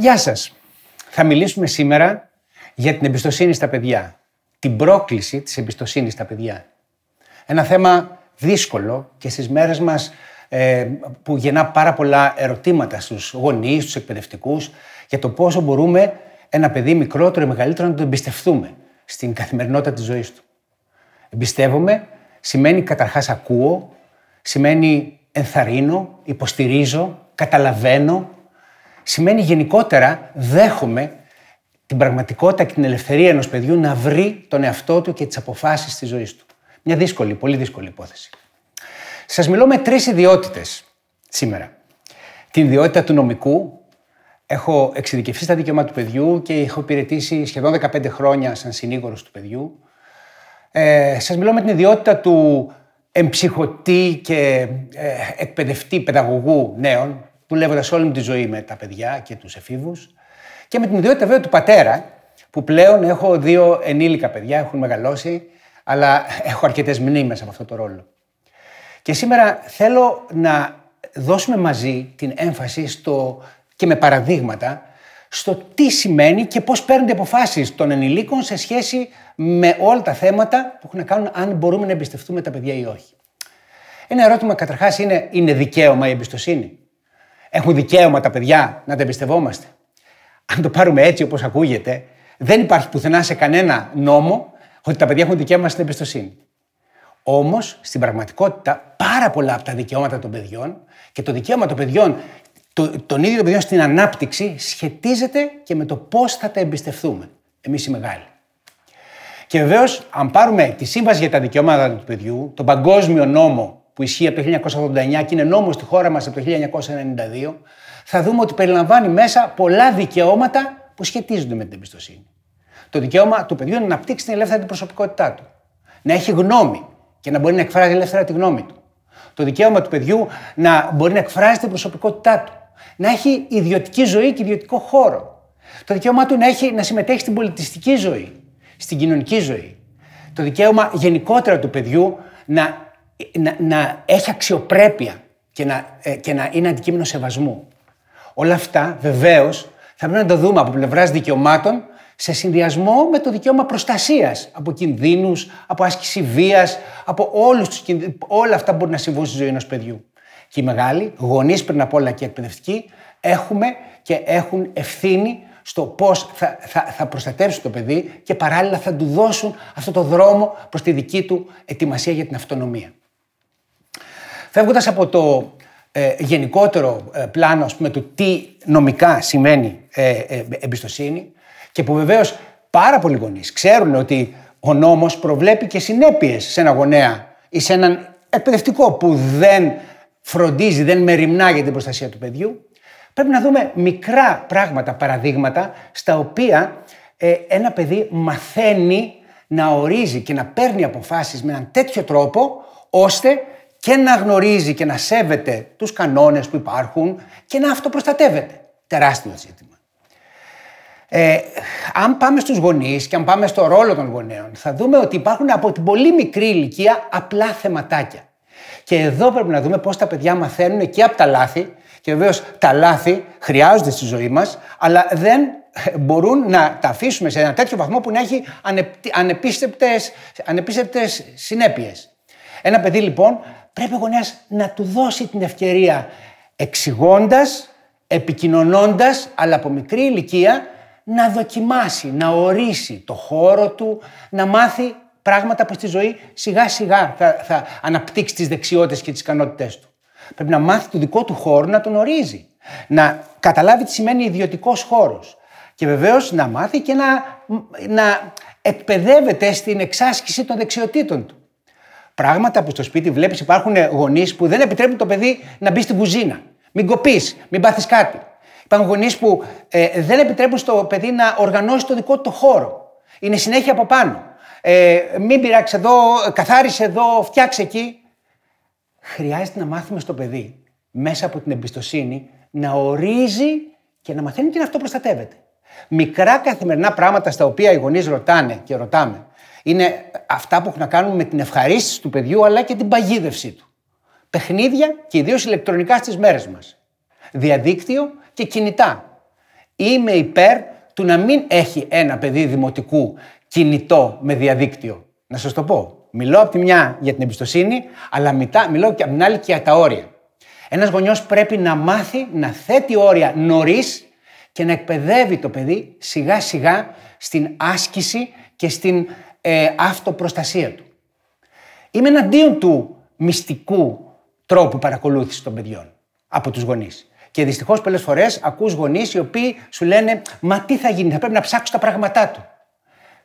Γεια σας. Θα μιλήσουμε σήμερα για την εμπιστοσύνη στα παιδιά. Την πρόκληση της εμπιστοσύνης στα παιδιά. Ένα θέμα δύσκολο και στις μέρες μας ε, που γεννά πάρα πολλά ερωτήματα στους γονείς, στους εκπαιδευτικούς για το πόσο μπορούμε ένα παιδί μικρότερο ή μεγαλύτερο να το εμπιστευτούμε στην καθημερινότητα της ζωής του. Εμπιστεύομαι σημαίνει καταρχάς ακούω, σημαίνει ενθαρρύνω, υποστηρίζω, καταλαβαίνω, σημαίνει γενικότερα δέχομαι την πραγματικότητα και την ελευθερία ενός παιδιού να βρει τον εαυτό του και τις αποφάσεις της ζωής του. Μια δύσκολη, πολύ δύσκολη υπόθεση. Σας μιλώ με τρεις ιδιότητες σήμερα. Την ιδιότητα του νομικού. Έχω εξειδικευθεί στα δικαιώματα του παιδιού και έχω υπηρετήσει σχεδόν 15 χρόνια σαν συνήγορος του παιδιού. Ε, σας μιλώ με την ιδιότητα του εμψυχωτή και ε, εκπαιδευτή παιδαγωγού νέων, λέγοντα όλη μου τη ζωή με τα παιδιά και τους εφήβους. Και με την ιδιότητα βέβαια του πατέρα, που πλέον έχω δύο ενήλικα παιδιά, έχουν μεγαλώσει, αλλά έχω αρκετές μνήμες από αυτό το ρόλο. Και σήμερα θέλω να δώσουμε μαζί την έμφαση στο, και με παραδείγματα στο τι σημαίνει και πώς παίρνονται αποφάσεις των ενηλίκων σε σχέση με όλα τα θέματα που έχουν να κάνουν αν μπορούμε να εμπιστευτούμε τα παιδιά ή όχι. Ένα ερώτημα καταρχάς είναι, είναι δικαίωμα η εμπιστοσύνη. Έχουν δικαίωμα τα παιδιά να τα εμπιστευόμαστε. Αν το πάρουμε έτσι όπως ακούγεται, δεν υπάρχει πουθενά σε κανένα νόμο ότι τα παιδιά έχουν δικαίωμα στην εμπιστοσύνη. Όμως, στην πραγματικότητα, πάρα πολλά από τα δικαιώματα των παιδιών και το δικαίωμα των παιδιών, το, τον ίδιο των παιδιών στην ανάπτυξη, σχετίζεται και με το πώς θα τα εμπιστευτούμε εμείς οι μεγάλοι. Και βεβαίως, αν πάρουμε τη Σύμβαση για τα Δικαιώματα του Παιδιού, τον Παγκόσμιο Νόμο που ισχύει από το 1989 και είναι νόμος στη χώρα μας από το 1992, θα δούμε ότι περιλαμβάνει μέσα πολλά δικαιώματα που σχετίζονται με την εμπιστοσύνη. Το δικαίωμα του παιδιού να αναπτύξει την ελεύθερη την προσωπικότητά του, να έχει γνώμη και να μπορεί να εκφράζει ελεύθερα τη γνώμη του. Το δικαίωμα του παιδιού να μπορεί να εκφράζει την προσωπικότητά του, να έχει ιδιωτική ζωή και ιδιωτικό χώρο. Το δικαίωμα του να, έχει, να συμμετέχει στην πολιτιστική ζωή, στην κοινωνική ζωή. Το δικαίωμα γενικότερα του παιδιού να να, να έχει αξιοπρέπεια και να, ε, και να είναι αντικείμενο σεβασμού. Όλα αυτά βεβαίως θα πρέπει να τα δούμε από πλευράς δικαιωμάτων σε συνδυασμό με το δικαίωμα προστασίας από κινδύνους, από άσκηση βίας, από όλους τους Όλα αυτά που μπορεί να συμβούν στη ζωή ενός παιδιού. Και οι μεγάλοι, γονείς πριν από όλα και εκπαιδευτικοί, έχουμε και έχουν ευθύνη στο πώς θα, θα, θα προστατεύσουν το παιδί και παράλληλα θα του δώσουν αυτό το δρόμο προς τη δική του ετοιμασία για την αυτονομία. Φεύγοντας από το ε, γενικότερο ε, πλάνο ας πούμε, του τι νομικά σημαίνει ε, ε, εμπιστοσύνη και που βεβαίως πάρα πολλοί γονείς ξέρουν ότι ο νόμος προβλέπει και συνέπειες σε ένα γονέα ή σε έναν εκπαιδευτικό που δεν φροντίζει, δεν μεριμνά για την προστασία του παιδιού. Πρέπει να δούμε μικρά πράγματα, παραδείγματα, στα οποία ένα παιδί μαθαίνει να ορίζει και να παίρνει αποφάσεις με έναν τέτοιο τρόπο, ώστε και να γνωρίζει και να σέβεται τους κανόνες που υπάρχουν και να αυτοπροστατεύεται. Τεράστιο ζήτημα. Ε, αν πάμε στους γονείς και αν πάμε στο ρόλο των γονέων, θα δούμε ότι υπάρχουν από την πολύ μικρή ηλικία απλά θεματάκια. Και εδώ πρέπει να δούμε πώς τα παιδιά μαθαίνουν και από τα λάθη και βεβαίως τα λάθη χρειάζονται στη ζωή μας, αλλά δεν ε, μπορούν να τα αφήσουμε σε ένα τέτοιο βαθμό που να έχει ανεπίστευτες, ανεπίστευτες συνέπειες. Ένα παιδί λοιπόν πρέπει ο γονέας να του δώσει την ευκαιρία εξηγώντας, επικοινωνώντας, αλλά από μικρή ηλικία να δοκιμάσει, να ορίσει το χώρο του, να μάθει πράγματα που στη ζωή σιγά σιγά θα, αναπτύξει τις δεξιότητες και τις ικανότητές του. Πρέπει να μάθει το δικό του χώρο να τον ορίζει. Να καταλάβει τι σημαίνει ιδιωτικός χώρος. Και βεβαίως να μάθει και να, να εκπαιδεύεται στην εξάσκηση των δεξιοτήτων του. Πράγματα που στο σπίτι βλέπεις υπάρχουν γονείς που δεν επιτρέπουν το παιδί να μπει στην κουζίνα. Μην κοπείς, μην πάθεις κάτι. Υπάρχουν γονείς που ε, δεν επιτρέπουν στο παιδί να οργανώσει το δικό του χώρο. Είναι συνέχεια από πάνω. Ε, μην πειράξεις εδώ, καθάρισε εδώ, φτιάξε εκεί. Χρειάζεται να μάθουμε στο παιδί μέσα από την εμπιστοσύνη να ορίζει και να μαθαίνει τι αυτό προστατεύεται. Μικρά καθημερινά πράγματα στα οποία οι γονείς ρωτάνε και ρωτάμε είναι αυτά που έχουν να κάνουν με την ευχαρίστηση του παιδιού αλλά και την παγίδευσή του. Παιχνίδια και ιδίως ηλεκτρονικά στις μέρες μας. Διαδίκτυο και κινητά. Είμαι υπέρ του να μην έχει ένα παιδί δημοτικού κινητό με διαδίκτυο. Να σας το πω. Μιλώ από τη μια για την εμπιστοσύνη, αλλά μετά μιλώ και από την άλλη και για τα όρια. Ένας γονιός πρέπει να μάθει να θέτει όρια νωρίς και να εκπαιδεύει το παιδί σιγά σιγά στην άσκηση και στην ε, αυτοπροστασία του. Είμαι εναντίον του μυστικού τρόπου παρακολούθησης των παιδιών από τους γονείς. Και δυστυχώς πολλές φορές ακούς γονείς οι οποίοι σου λένε Μα τι θα γίνει, θα πρέπει να ψάξω τα πράγματά του.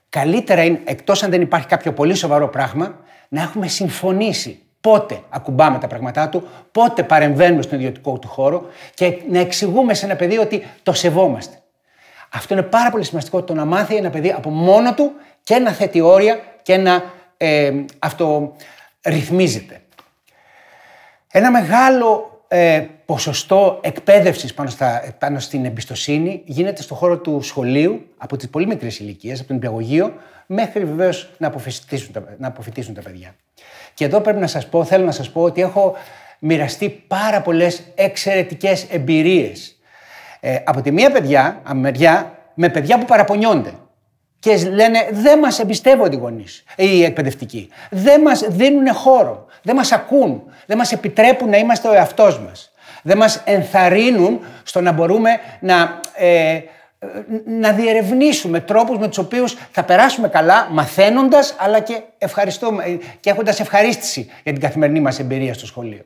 Καλύτερα είναι, εκτός αν δεν υπάρχει κάποιο πολύ σοβαρό πράγμα, να έχουμε συμφωνήσει πότε ακουμπάμε τα πράγματά του, πότε παρεμβαίνουμε στον ιδιωτικό του χώρο και να εξηγούμε σε ένα παιδί ότι το σεβόμαστε. Αυτό είναι πάρα πολύ σημαντικό το να μάθει ένα παιδί από μόνο του και να θέτει όρια και να ε, αυτορυθμίζεται. Ένα μεγάλο ε, ποσοστό εκπαίδευσης πάνω, στην εμπιστοσύνη γίνεται στον χώρο του σχολείου από τις πολύ μικρές ηλικίες, από τον υπηαγωγείο, μέχρι βεβαίως να, να αποφυτίσουν τα παιδιά. Και εδώ πρέπει να σας πω, θέλω να σας πω ότι έχω μοιραστεί πάρα πολλές εξαιρετικές εμπειρίες. Ε, από τη μία παιδιά, με παιδιά που παραπονιόνται και λένε δεν μας εμπιστεύονται οι γονείς, οι εκπαιδευτικοί. Δεν μας δίνουν χώρο, δεν μας ακούν, δεν μας επιτρέπουν να είμαστε ο εαυτός μας. Δεν μας ενθαρρύνουν στο να μπορούμε να, ε, να διερευνήσουμε τρόπους με τους οποίους θα περάσουμε καλά μαθαίνοντας αλλά και, και έχοντας ευχαρίστηση για την καθημερινή μας εμπειρία στο σχολείο.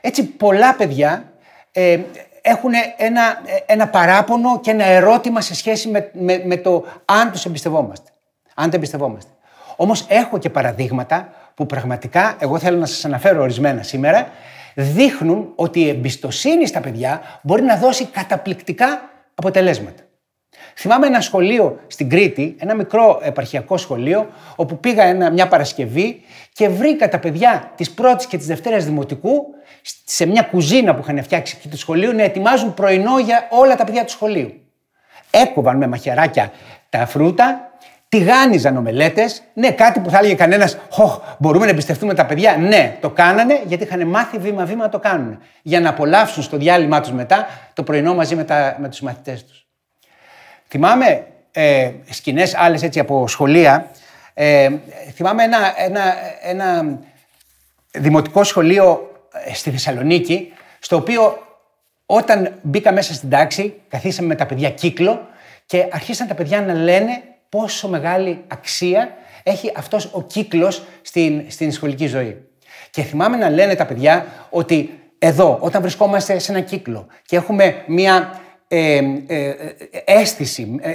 Έτσι πολλά παιδιά ε, έχουν ένα, ένα παράπονο και ένα ερώτημα σε σχέση με, με, με το αν τους εμπιστευόμαστε. Αν τα εμπιστευόμαστε. Όμως έχω και παραδείγματα που πραγματικά, εγώ θέλω να σας αναφέρω ορισμένα σήμερα, δείχνουν ότι η εμπιστοσύνη στα παιδιά μπορεί να δώσει καταπληκτικά αποτελέσματα. Θυμάμαι ένα σχολείο στην Κρήτη, ένα μικρό επαρχιακό σχολείο, όπου πήγα ένα, μια Παρασκευή και βρήκα τα παιδιά της πρώτης και της Δευτέρας Δημοτικού σε μια κουζίνα που είχαν φτιάξει εκεί του σχολείου να ετοιμάζουν πρωινό για όλα τα παιδιά του σχολείου. Έκοβαν με μαχαιράκια τα φρούτα, τηγάνιζαν μελέτε, Ναι, κάτι που θα έλεγε κανένας, Χοχ, μπορούμε να εμπιστευτούμε τα παιδιά. Ναι, το κάνανε γιατί είχαν μάθει βήμα-βήμα να το κάνουν. Για να απολαύσουν στο διάλειμμα τους μετά το πρωινό μαζί με, με τους μαθητές τους. Θυμάμαι ε, σκηνές άλλες έτσι από σχολεία. Ε, θυμάμαι ένα, ένα, ένα δημοτικό σχολείο ε, στη Θεσσαλονίκη, στο οποίο όταν μπήκα μέσα στην τάξη, καθίσαμε με τα παιδιά κύκλο και αρχίσαν τα παιδιά να λένε πόσο μεγάλη αξία έχει αυτός ο κύκλος στην, στην σχολική ζωή. Και θυμάμαι να λένε τα παιδιά ότι εδώ, όταν βρισκόμαστε σε ένα κύκλο και έχουμε μια ε, ε, ε, αίσθηση, ε,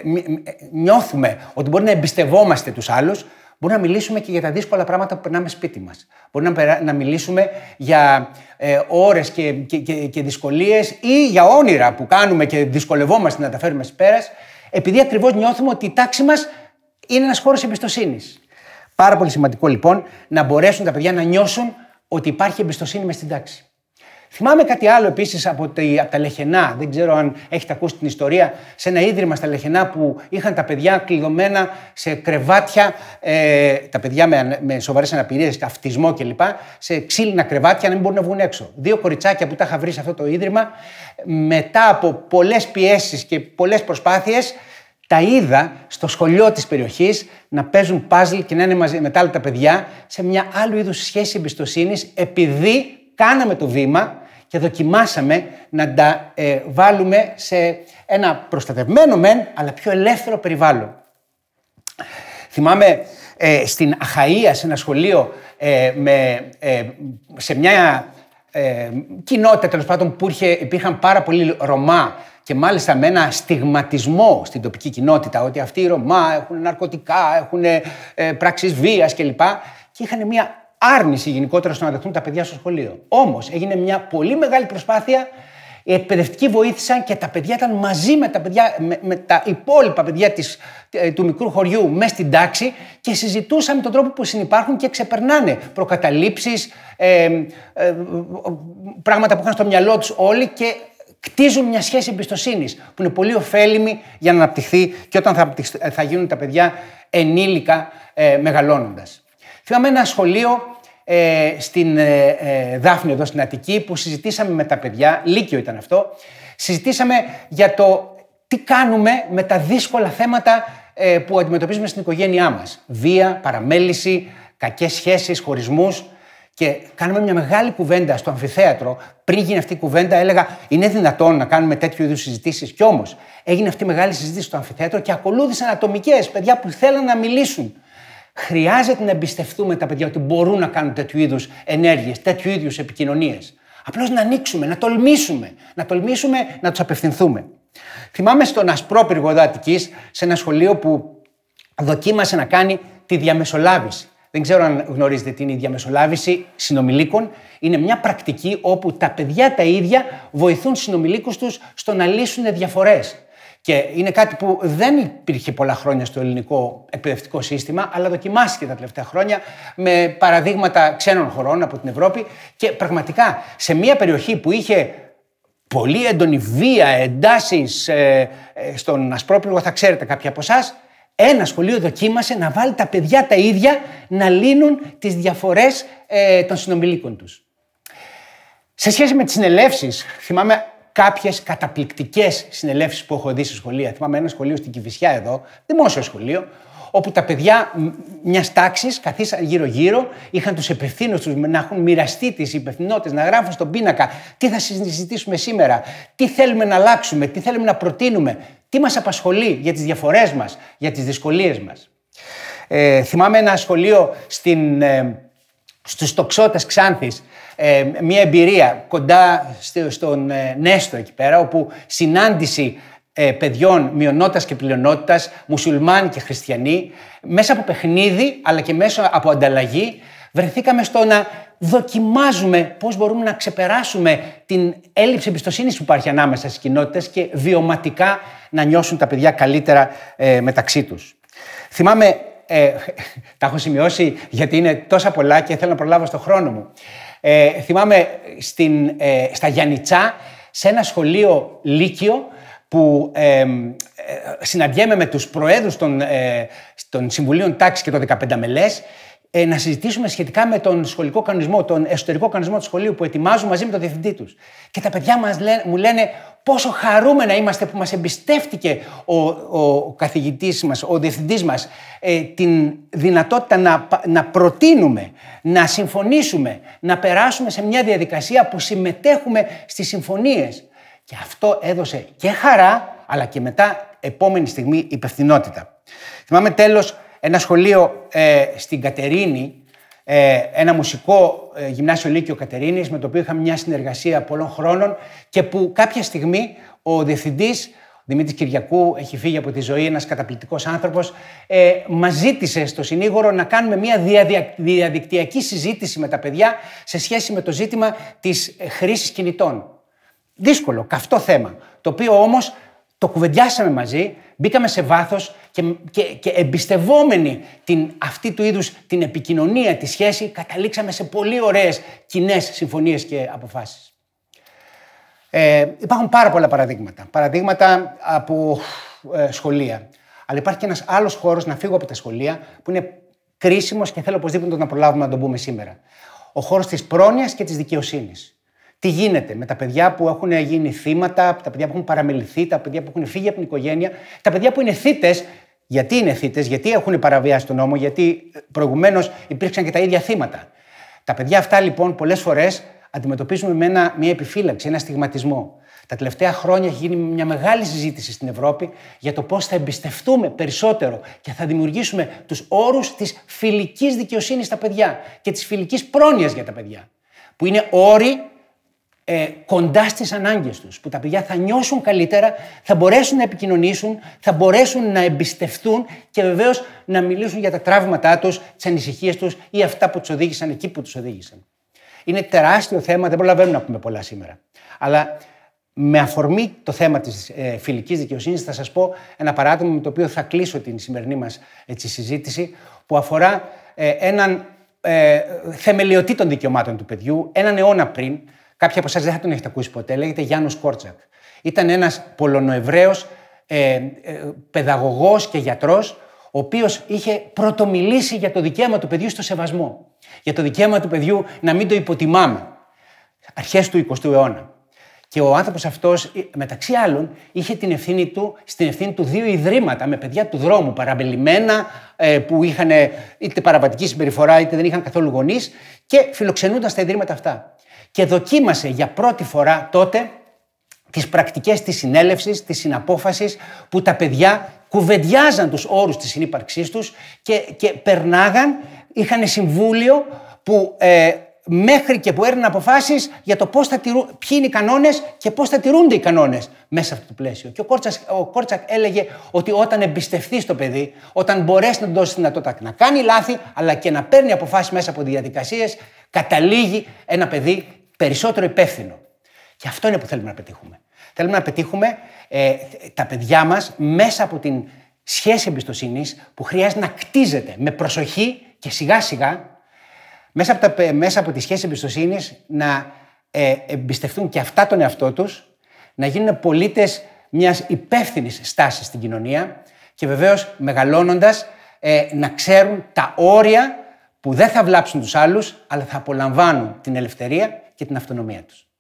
νιώθουμε ότι μπορεί να εμπιστευόμαστε τους άλλους, μπορεί να μιλήσουμε και για τα δύσκολα πράγματα που περνάμε σπίτι μας. Μπορεί να, να μιλήσουμε για ε, και, και, και δυσκολίες ή για όνειρα που κάνουμε και δυσκολευόμαστε να τα φέρουμε πέρας, επειδή ακριβώς νιώθουμε ότι η τάξη μας είναι ένας χώρος εμπιστοσύνης. Πάρα πολύ σημαντικό λοιπόν να μπορέσουν τα παιδιά να νιώσουν ότι υπάρχει εμπιστοσύνη μες στην τάξη. Θυμάμαι κάτι άλλο επίσης από, από τα Λεχενά. Δεν ξέρω αν έχετε ακούσει την ιστορία. Σε ένα ίδρυμα στα Λεχενά που είχαν τα παιδιά κλειδωμένα σε κρεβάτια, ε, τα παιδιά με, με σοβαρές αναπηρίες, αυτισμό κλπ. Σε ξύλινα κρεβάτια να μην μπορούν να βγουν έξω. Δύο κοριτσάκια που τα είχα βρει σε αυτό το ίδρυμα, μετά από πολλές πιέσεις και πολλές προσπάθειες, τα είδα στο σχολείο της περιοχής να παίζουν παζλ και να είναι μαζί με τα άλλα τα παιδιά σε μια άλλου είδους σχέση εμπιστοσύνης επειδή κάναμε το βήμα και δοκιμάσαμε να τα ε, βάλουμε σε ένα προστατευμένο μεν, αλλά πιο ελεύθερο περιβάλλον. Θυμάμαι ε, στην Αχαΐα, σε ένα σχολείο, ε, με, σε μια κοινότητα τέλος πάντων που είχε, υπήρχαν πάρα πολλοί Ρωμά και μάλιστα με ένα στιγματισμό στην τοπική κοινότητα ότι αυτοί οι Ρωμά έχουν ναρκωτικά, έχουν πράξεις βίας κλπ. Και είχαν μια άρνηση γενικότερα στο να δεχτούν τα παιδιά στο σχολείο. Όμως έγινε μια πολύ μεγάλη προσπάθεια. Οι εκπαιδευτικοί βοήθησαν και τα παιδιά ήταν μαζί με τα, παιδιά, με, τα υπόλοιπα παιδιά της, ε, του μικρού χωριού μέ στην τάξη και συζητούσαν με τον τρόπο που συνεπάρχουν και ξεπερνάνε προκαταλήψεις, ε, ε, πράγματα που είχαν στο μυαλό τους όλοι και κτίζουν μια σχέση εμπιστοσύνης που είναι πολύ ωφέλιμη για να αναπτυχθεί και όταν θα, θα γίνουν τα παιδιά ενήλικα ε, μεγαλώνοντας. Θυμάμαι ένα σχολείο ε, στην ε, ε, Δάφνη εδώ στην Αττική που συζητήσαμε με τα παιδιά, Λύκειο ήταν αυτό, συζητήσαμε για το τι κάνουμε με τα δύσκολα θέματα ε, που αντιμετωπίζουμε στην οικογένειά μας. Βία, παραμέληση, κακές σχέσεις, χωρισμούς. Και κάναμε μια μεγάλη κουβέντα στο αμφιθέατρο. Πριν γίνει αυτή η κουβέντα, έλεγα: Είναι δυνατόν να κάνουμε τέτοιου είδους συζητήσεις. Κι όμως έγινε αυτή η μεγάλη συζήτηση στο αμφιθέατρο και ακολούθησαν ατομικές παιδιά που θέλαν να μιλήσουν. Χρειάζεται να εμπιστευτούμε τα παιδιά ότι μπορούν να κάνουν τέτοιου είδους ενέργειες, τέτοιου είδους επικοινωνίες. Απλώς να ανοίξουμε, να τολμήσουμε, να τολμήσουμε να τους απευθυνθούμε. Θυμάμαι στον Ασπρόπυργο Δατική σε ένα σχολείο που δοκίμασε να κάνει τη διαμεσολάβηση. Δεν ξέρω αν γνωρίζετε τι είναι η διαμεσολάβηση συνομιλίκων. Είναι μια πρακτική όπου τα παιδιά τα ίδια βοηθούν συνομιλίκους τους στο να λύσουν διαφορές. Και είναι κάτι που δεν υπήρχε πολλά χρόνια στο ελληνικό εκπαιδευτικό σύστημα, αλλά δοκιμάστηκε τα τελευταία χρόνια με παραδείγματα ξένων χωρών από την Ευρώπη. Και πραγματικά σε μια περιοχή που είχε πολύ έντονη βία, εντάσεις ε, ε, στον Ασπρόπυργο, θα ξέρετε κάποια από εσάς, ένα σχολείο δοκίμασε να βάλει τα παιδιά τα ίδια να λύνουν τις διαφορές ε, των συνομιλίκων τους. Σε σχέση με τις συνελεύσεις, θυμάμαι κάποιες καταπληκτικές συνελεύσεις που έχω δει σε σχολεία. Θυμάμαι ένα σχολείο στην Κυφυσιά εδώ, δημόσιο σχολείο, όπου τα παιδιά μιας τάξης καθίσαν γύρω-γύρω, είχαν τους υπευθύνους τους να έχουν μοιραστεί τις υπευθυνότητες, να γράφουν στον πίνακα τι θα συζητήσουμε σήμερα, τι θέλουμε να αλλάξουμε, τι θέλουμε να προτείνουμε, τι μας απασχολεί για τις διαφορές μας, για τις δυσκολίες μας. Ε, θυμάμαι ένα σχολείο στην, ε, στους τοξότες Ξάνθης ε, μια εμπειρία κοντά στο, στον ε, Νέστο εκεί πέρα, όπου συνάντηση ε, παιδιών μειονότητας και πλειονότητας, μουσουλμάν και χριστιανοί, μέσα από παιχνίδι αλλά και μέσα από ανταλλαγή, βρεθήκαμε στο να δοκιμάζουμε πώς μπορούμε να ξεπεράσουμε την έλλειψη εμπιστοσύνης που υπάρχει ανάμεσα στις κοινότητες και βιωματικά να νιώσουν τα παιδιά καλύτερα μεταξύ τους. Θυμάμαι, ε, τα έχω σημειώσει γιατί είναι τόσα πολλά και θέλω να προλάβω στο χρόνο μου. Ε, θυμάμαι στην, ε, στα Γιανιτσά, σε ένα σχολείο Λύκειο, που ε, ε συναντιέμαι με τους προέδρους των, ε, των Συμβουλίων Τάξης και των 15 μελές, να συζητήσουμε σχετικά με τον σχολικό κανονισμό, τον εσωτερικό κανονισμό του σχολείου που ετοιμάζουν μαζί με τον διευθυντή τους. Και τα παιδιά μας λένε, μου λένε πόσο χαρούμενα είμαστε που μας εμπιστεύτηκε ο, ο καθηγητής μας, ο διευθυντής μας, ε, την δυνατότητα να, να προτείνουμε, να συμφωνήσουμε, να περάσουμε σε μια διαδικασία που συμμετέχουμε στις συμφωνίες. Και αυτό έδωσε και χαρά, αλλά και μετά επόμενη στιγμή υπευθυνότητα. Θυμάμαι τέλος ένα σχολείο ε, στην Κατερίνη, ε, ένα μουσικό ε, γυμνάσιο Λύκειο Κατερίνης με το οποίο είχαμε μια συνεργασία πολλών χρόνων και που κάποια στιγμή ο διευθυντής ο Δημήτρης Κυριακού έχει φύγει από τη ζωή, ένας καταπληκτικός άνθρωπος, ε, μας ζήτησε στο συνήγορο να κάνουμε μια διαδικτυακή συζήτηση με τα παιδιά σε σχέση με το ζήτημα της ε, χρήσης κινητών. Δύσκολο, καυτό θέμα, το οποίο όμως το κουβεντιάσαμε μαζί, μπήκαμε σε βάθος, και, και, εμπιστευόμενοι την, αυτή του είδους την επικοινωνία, τη σχέση, καταλήξαμε σε πολύ ωραίες κοινέ συμφωνίες και αποφάσεις. Ε, υπάρχουν πάρα πολλά παραδείγματα. Παραδείγματα από ε, σχολεία. Αλλά υπάρχει και ένας άλλος χώρος, να φύγω από τα σχολεία, που είναι κρίσιμος και θέλω οπωσδήποτε να προλάβουμε να τον πούμε σήμερα. Ο χώρος της πρόνοιας και της δικαιοσύνης τι γίνεται με τα παιδιά που έχουν γίνει θύματα, τα παιδιά που έχουν παραμεληθεί, τα παιδιά που έχουν φύγει από την οικογένεια, τα παιδιά που είναι θύτες. Γιατί είναι θύτες, γιατί έχουν παραβιάσει τον νόμο, γιατί ε, προηγουμένως υπήρξαν και τα ίδια θύματα. Τα παιδιά αυτά λοιπόν πολλές φορές αντιμετωπίζουμε με ένα, μια επιφύλαξη, ένα στιγματισμό. Τα τελευταία χρόνια έχει γίνει μια μεγάλη συζήτηση στην Ευρώπη για το πώς θα εμπιστευτούμε περισσότερο και θα δημιουργήσουμε τους όρους της φιλικής δικαιοσύνης στα παιδιά και της φιλικής πρόνοιας για τα παιδιά. Που είναι όροι ε, κοντά στις ανάγκες τους. Που τα παιδιά θα νιώσουν καλύτερα, θα μπορέσουν να επικοινωνήσουν, θα μπορέσουν να εμπιστευτούν και βεβαίως να μιλήσουν για τα τραύματά τους, τις ανησυχίες τους ή αυτά που τους οδήγησαν εκεί που τους οδήγησαν. Είναι τεράστιο θέμα, δεν προλαβαίνουμε να πούμε πολλά σήμερα. Αλλά με αφορμή το θέμα της ε, φιλικής δικαιοσύνης, θα σας πω ένα παράδειγμα με το οποίο θα κλείσω την σημερινή μας συζήτηση, που αφορά ε, έναν ε, θεμελιωτή των δικαιωμάτων του παιδιού, έναν αιώνα πριν, Κάποιοι από εσάς δεν θα τον έχετε ακούσει ποτέ. Λέγεται Γιάννου Κόρτσακ. Ήταν ένας Πολωνοεβραίος ε, ε, παιδαγωγός και γιατρός, ο οποίος είχε πρωτομιλήσει για το δικαίωμα του παιδιού στο σεβασμό. Για το δικαίωμα του παιδιού να μην το υποτιμάμε. Αρχές του 20ου αιώνα. Και ο άνθρωπος αυτός, ε, μεταξύ άλλων, είχε την ευθύνη του, στην ευθύνη του δύο ιδρύματα με παιδιά του δρόμου, παραμπελημένα, ε, που είχαν είτε παραβατική συμπεριφορά είτε δεν είχαν καθόλου γονείς και φιλοξενούνταν στα ιδρύματα αυτά και δοκίμασε για πρώτη φορά τότε τις πρακτικές της συνέλευσης, της συναπόφασης που τα παιδιά κουβεντιάζαν τους όρους της συνύπαρξής τους και, και περνάγαν, είχαν συμβούλιο που ε, μέχρι και που έρνουν αποφάσεις για το πώς θα τηρούν, ποιοι είναι οι κανόνες και πώς θα τηρούνται οι κανόνες μέσα αυτό το πλαίσιο. Και ο Κόρτσακ, ο Κόρτσακ έλεγε ότι όταν εμπιστευτεί το παιδί, όταν μπορέσει να του δώσει δυνατότητα να κάνει λάθη, αλλά και να παίρνει αποφάσεις μέσα από διαδικασίες Καταλήγει ένα παιδί περισσότερο υπεύθυνο. Και αυτό είναι που θέλουμε να πετύχουμε. Θέλουμε να πετύχουμε ε, τα παιδιά μας μέσα από την σχέση εμπιστοσύνης που χρειάζεται να κτίζεται με προσοχή και σιγά σιγά μέσα από, τα, μέσα από τη σχέση εμπιστοσύνης να ε, εμπιστευτούν και αυτά τον εαυτό τους, να γίνουν πολίτες μιας υπεύθυνης στάσης στην κοινωνία και βεβαίως μεγαλώνοντας ε, να ξέρουν τα όρια που δεν θα βλάψουν τους άλλους, αλλά θα απολαμβάνουν την ελευθερία και την αυτονομία τους.